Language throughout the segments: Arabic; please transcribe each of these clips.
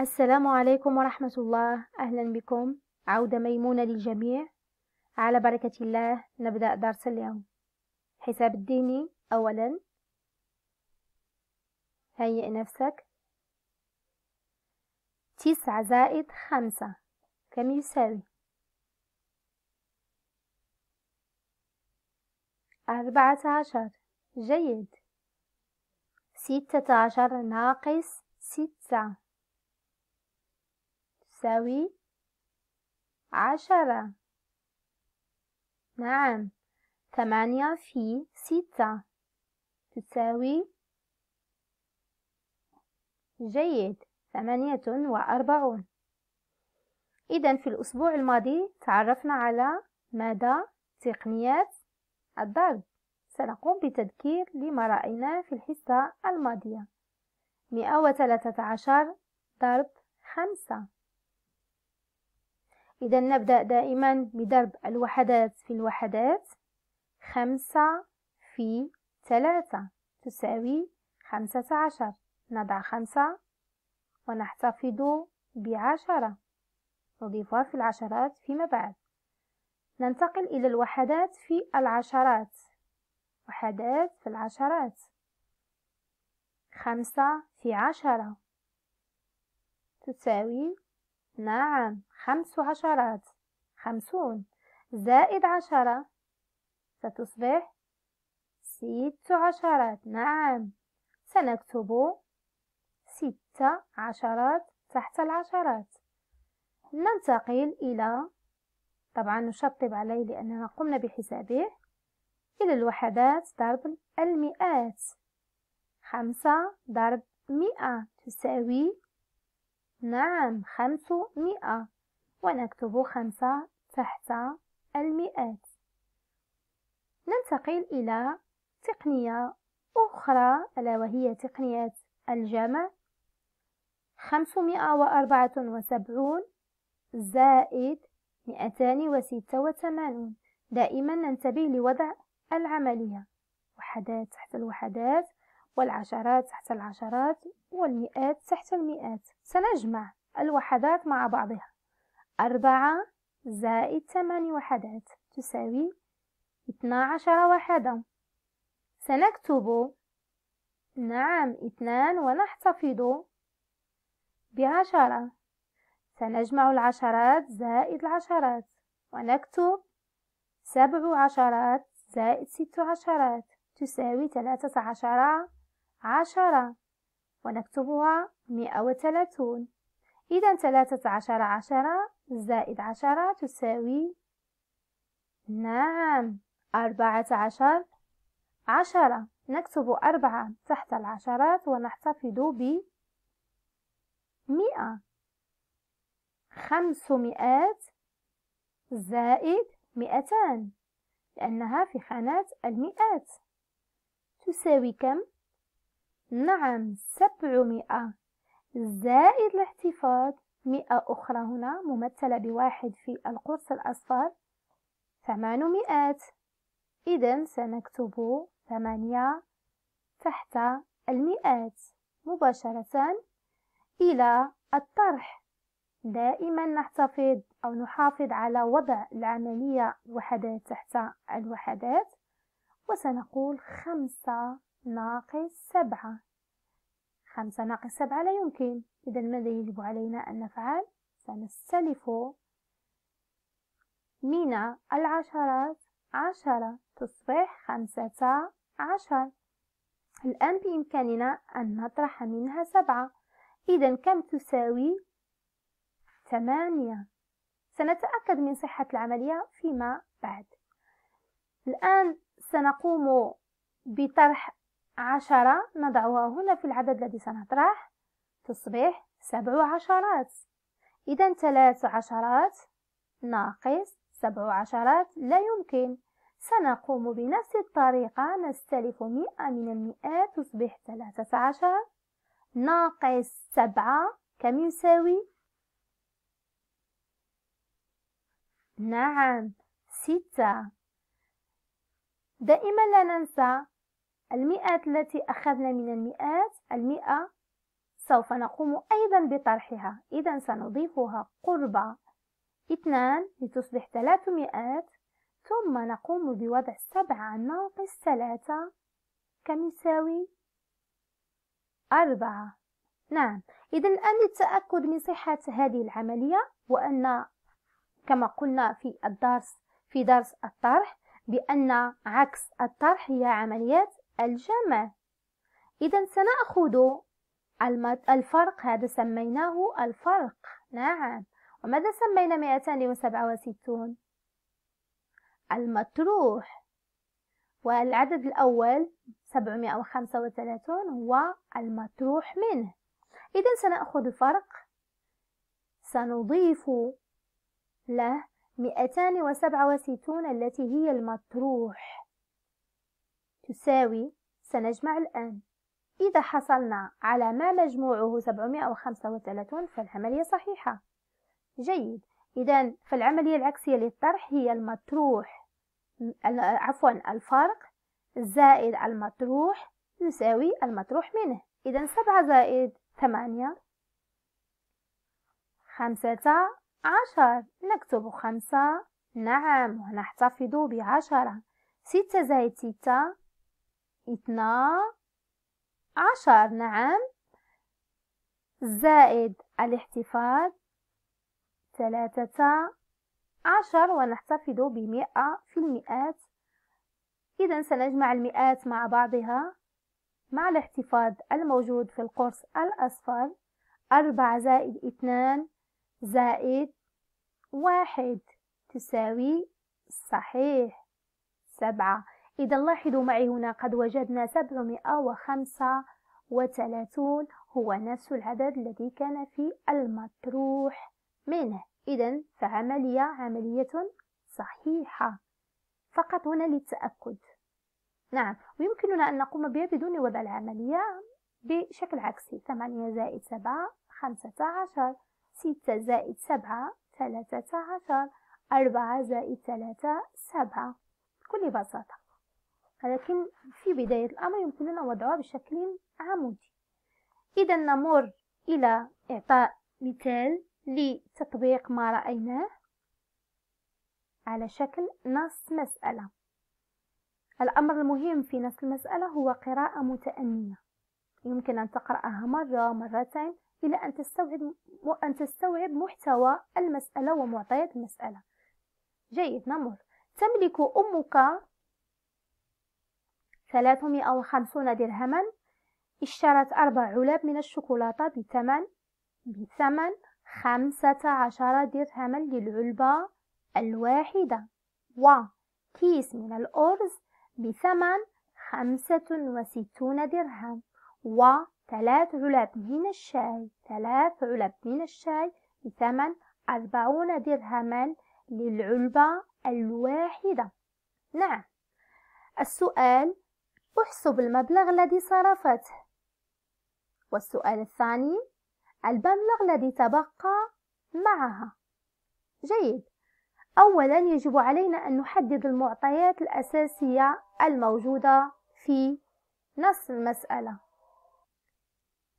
السلام عليكم ورحمة الله أهلا بكم عودة ميمونة للجميع على بركة الله نبدأ درس اليوم حساب الديني أولا هيئ نفسك تسعة زائد خمسة كم يساوي أربعة عشر جيد ستة عشر ناقص ستة تساوي عشرة نعم ثمانية في ستة تساوي جيد ثمانية وأربعون إذا في الأسبوع الماضي تعرفنا على مدى تقنيات الضرب سنقوم بتذكير لما رأيناه في الحصة الماضية مئة وثلاثة عشر ضرب خمسة إذا نبدأ دائما بضرب الوحدات في الوحدات خمسة في ثلاثة تساوي خمسة عشر نضع خمسة ونحتفظ بعشرة نضيفها في العشرات فيما بعد ننتقل إلى الوحدات في العشرات وحدات في العشرات خمسة في عشرة تساوي نعم خمس عشرات خمسون زائد عشرة ستصبح ست عشرات نعم سنكتب ست عشرات تحت العشرات ننتقل إلى طبعا نشطب عليه لأننا قمنا بحسابه إلى الوحدات ضرب المئات خمسة ضرب مئة تساوي نعم خمسمائة ونكتب خمسة تحت المئات ننتقل إلى تقنية أخرى ألا وهي تقنية الجمع خمسمائة وأربعة وسبعون زائد مئتان وستة وثمانون دائما ننتبه لوضع العملية وحدات تحت الوحدات والعشرات تحت العشرات والمئات تحت المئات سنجمع الوحدات مع بعضها أربعة زائد ثمان وحدات تساوي اثنا عشر وحدة سنكتب نعم اثنان ونحتفظ بعشرة سنجمع العشرات زائد العشرات ونكتب سبع عشرات زائد ست عشرات تساوي ثلاثة عشر عشرة ونكتبها مئة وثلاثون إذا ثلاثة عشر عشرة زائد عشرة تساوي نعم أربعة عشر عشرة نكتب أربعة تحت العشرات ونحتفظ ب مئة خمسمائات زائد مئتان لأنها في خانة المئات تساوي كم؟ نعم سبعمائة زائد الاحتفاظ مئة أخرى هنا ممثلة بواحد في القرص الأصفر ثمانمائات إذا سنكتب ثمانية تحت المئات مباشرة إلى الطرح دائما نحتفظ أو نحافظ على وضع العملية وحدات تحت الوحدات وسنقول خمسة ناقص سبعة خمسة ناقص سبعة لا يمكن إذا ماذا يجب علينا أن نفعل؟ سنستلف من العشرات عشرة تصبح خمسة عشر الآن بإمكاننا أن نطرح منها سبعة إذا كم تساوي ثمانية سنتأكد من صحة العملية فيما بعد الآن سنقوم بطرح عشرة نضعها هنا في العدد الذي سنطرح تصبح سبع عشرات إذا ثلاث عشرات ناقص سبع عشرات لا يمكن سنقوم بنفس الطريقة نستلف مئة من المئات تصبح ثلاثة عشر ناقص سبعة كم يساوي؟ نعم ستة دائما لا ننسى المئات التي أخذنا من المئات المئة سوف نقوم أيضا بطرحها إذا سنضيفها قرب اثنان لتصبح مئات ثم نقوم بوضع سبعة ناقص ثلاثة كم يساوي أربعة نعم إذا الآن للتأكد من صحة هذه العملية وأن كما قلنا في الدرس في درس الطرح بأن عكس الطرح هي عمليات الجمع إذا سنأخذ الفرق هذا سميناه الفرق نعم وماذا سمينا 267 المطروح والعدد الأول 735 هو المطروح منه إذا سنأخذ الفرق سنضيف له 267 التي هي المطروح تساوي سنجمع الآن إذا حصلنا على ما مجموعه 735 فالعملية صحيحة جيد إذا فالعملية العكسية للطرح هي المطروح عفوا الفرق زائد المطروح يساوي المطروح منه إذا سبعة زائد ثمانية خمسة عشر نكتب خمسة نعم ونحتفظ بعشرة ستة زائد ستة اثنا عشر نعم زائد الاحتفاظ ثلاثة عشر ونحتفظ بمئة في المئات إذا سنجمع المئات مع بعضها مع الاحتفاظ الموجود في القرص الأصفر أربعة زائد اثنان زائد واحد تساوي صحيح سبعة إذا لاحظوا معي هنا قد وجدنا 735 هو نفس العدد الذي كان في المطروح منه إذا فعملية عملية صحيحة فقط هنا للتأكد نعم ويمكننا أن نقوم بها بدون وضع العملية بشكل عكسي 8 زائد 7 15 6 زائد 7 13 4 زائد 3 7 بكل بساطة ولكن في بداية الأمر يمكننا وضعها بشكل عمودي إذا نمر إلى إعطاء مثال لتطبيق ما رأيناه على شكل نص مسألة الأمر المهم في نص المسألة هو قراءة متأنية يمكن أن تقرأها مرة مرتين إلى أن تستوعب أن تستوعب محتوى المسألة ومعطيات المسألة جيد نمر تملك أمك ثلاثمائة وخمسون درهما اشترت أربع علب من الشوكولاتة بثمن بثمن خمسة عشر درهما للعلبة الواحدة وكيس من الأرز بثمن خمسة وستون درهم وثلاث علب من الشاي ثلاث علب من الشاي بثمن أربعون درهما للعلبة الواحدة نعم السؤال احسب المبلغ الذي صرفته والسؤال الثاني المبلغ الذي تبقى معها جيد اولا يجب علينا ان نحدد المعطيات الاساسيه الموجوده في نص المساله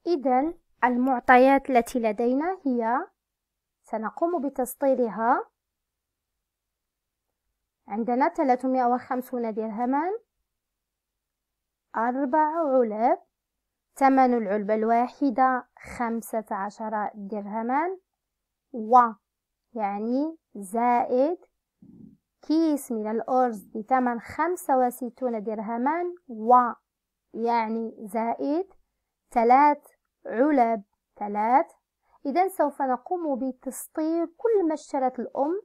اذا المعطيات التي لدينا هي سنقوم بتسطيرها عندنا 350 درهما أربع علب ثمن العلبة الواحدة خمسة عشر درهما و يعني زائد كيس من الأرز بثمن خمسة وستون درهما و يعني زائد ثلاث علب ثلاث إذا سوف نقوم بتسطير كل ما اشترت الأم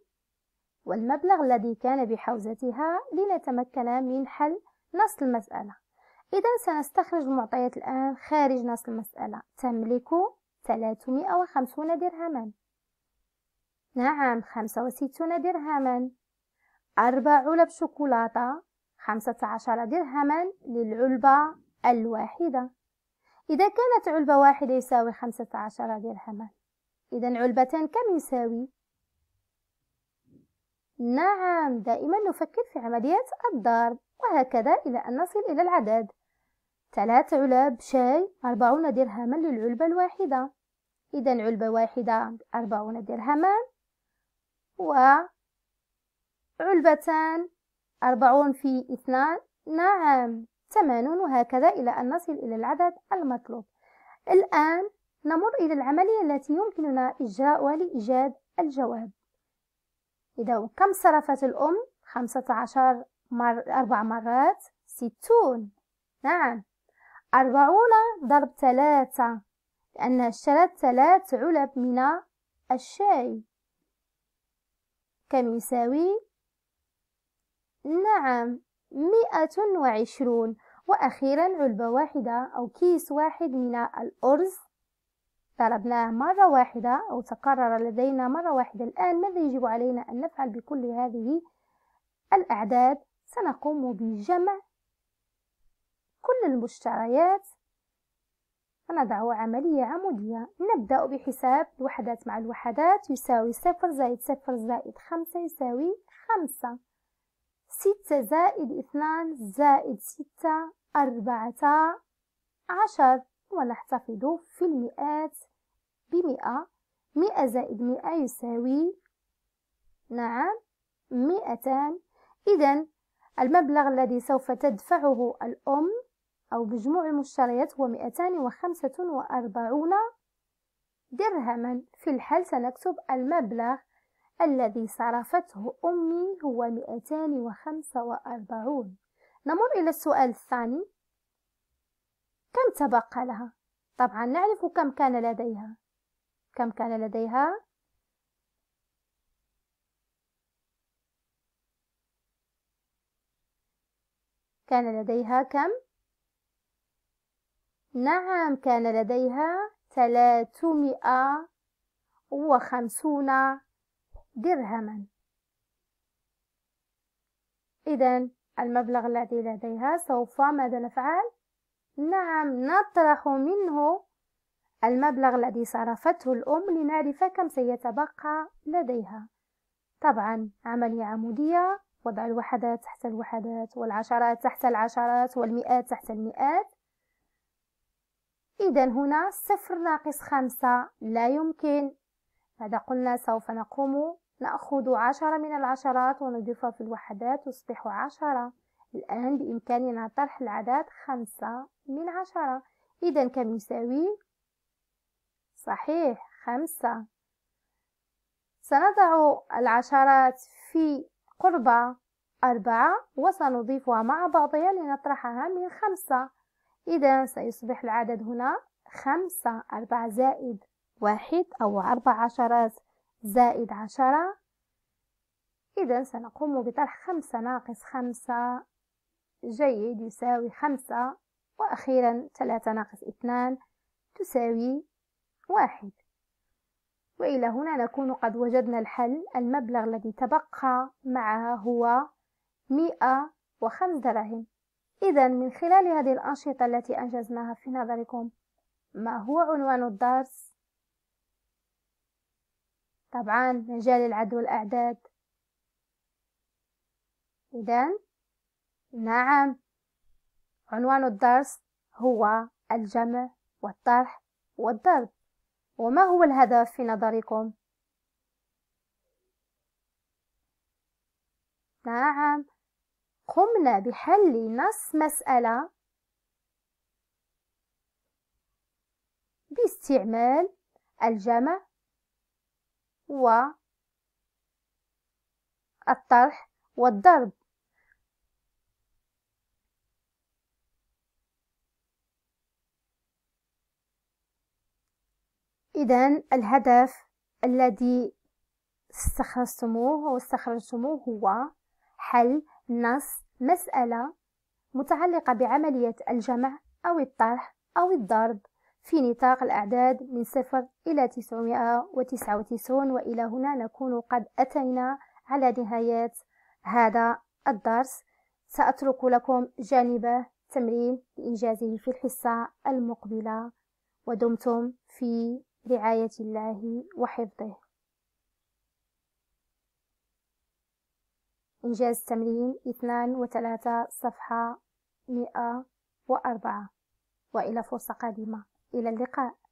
والمبلغ الذي كان بحوزتها لنتمكن من حل نص المسألة إذا سنستخرج المعطيات الآن خارج نص المسألة تملك 350 درهما نعم 65 درهما أربع علب شوكولاتة 15 درهما للعلبة الواحدة إذا كانت علبة واحدة يساوي 15 درهما إذا علبتان كم يساوي؟ نعم دائما نفكر في عملية الضرب وهكذا إلى أن نصل إلى العدد ثلاث علب شاي أربعون درهما للعلبة الواحدة إذا علبة واحدة أربعون درهما و علبتان أربعون في اثنان نعم ثمانون وهكذا إلى أن نصل إلى العدد المطلوب الآن نمر إلى العملية التي يمكننا إجراؤها لإيجاد الجواب إذا كم صرفت الأم؟ خمسة عشر مر... أربع مرات ستون نعم أربعون ضرب ثلاثة لأن اشترت ثلاث علب من الشاي كم يساوي؟ نعم مئة وعشرون وأخيرا علبة واحدة أو كيس واحد من الأرز طلبناه مرة واحدة أو تكرر لدينا مرة واحدة الآن ماذا يجب علينا أن نفعل بكل هذه الأعداد سنقوم بجمع كل المشتريات ونضع عملية عمودية نبدأ بحساب الوحدات مع الوحدات يساوي صفر زائد صفر زائد خمسة يساوي خمسة ستة زائد اثنان زائد ستة أربعة عشر ونحتفظ في المئات بمئة مئة زائد مئة يساوي نعم مئتان إذا المبلغ الذي سوف تدفعه الأم أو مجموع المشتريات هو مئتان وخمسة وأربعون درهما في الحال سنكتب المبلغ الذي صرفته أمي هو مئتان وخمسة وأربعون نمر إلى السؤال الثاني تبقى لها طبعا نعرف كم كان لديها كم كان لديها كان لديها كم نعم كان لديها ثلاثمائة وخمسون درهما إذا المبلغ الذي لديها سوف ماذا نفعل نعم نطرح منه المبلغ الذي صرفته الأم لنعرف كم سيتبقى لديها طبعا عملية عمودية وضع الوحدات تحت الوحدات والعشرات تحت العشرات والمئات تحت المئات إذا هنا صفر ناقص خمسة لا يمكن ماذا قلنا سوف نقوم نأخذ عشرة من العشرات ونضيفها في الوحدات تصبح عشرة الآن بإمكاننا طرح العدد خمسة من عشرة إذا كم يساوي؟ صحيح خمسة سنضع العشرات في قربة أربعة وسنضيفها مع بعضها لنطرحها من خمسة إذا سيصبح العدد هنا خمسة أربعة زائد واحد أو أربع عشرات زائد عشرة إذا سنقوم بطرح خمسة ناقص خمسة جيد يساوي خمسة وأخيرا ثلاثة ناقص اثنان تساوي واحد وإلى هنا نكون قد وجدنا الحل المبلغ الذي تبقى معها هو مئة وخمس دراهم إذا من خلال هذه الأنشطة التي أنجزناها في نظركم ما هو عنوان الدرس؟ طبعا مجال العد والأعداد إذا نعم عنوان الدرس هو الجمع والطرح والضرب وما هو الهدف في نظركم نعم قمنا بحل نص مسألة باستعمال الجمع والطرح والضرب إذا الهدف الذي استخرجتموه أو استخرجتموه هو حل نص مسألة متعلقة بعملية الجمع أو الطرح أو الضرب في نطاق الأعداد من صفر إلى تسعمائة وتسعة وتسعون وإلى هنا نكون قد أتينا على نهاية هذا الدرس سأترك لكم جانب تمرين لإنجازه في الحصة المقبلة ودمتم في رعاية الله وحفظه إنجاز تمرين اثنان وثلاثة صفحة مئة وأربعة وإلى فرصة قادمة إلى اللقاء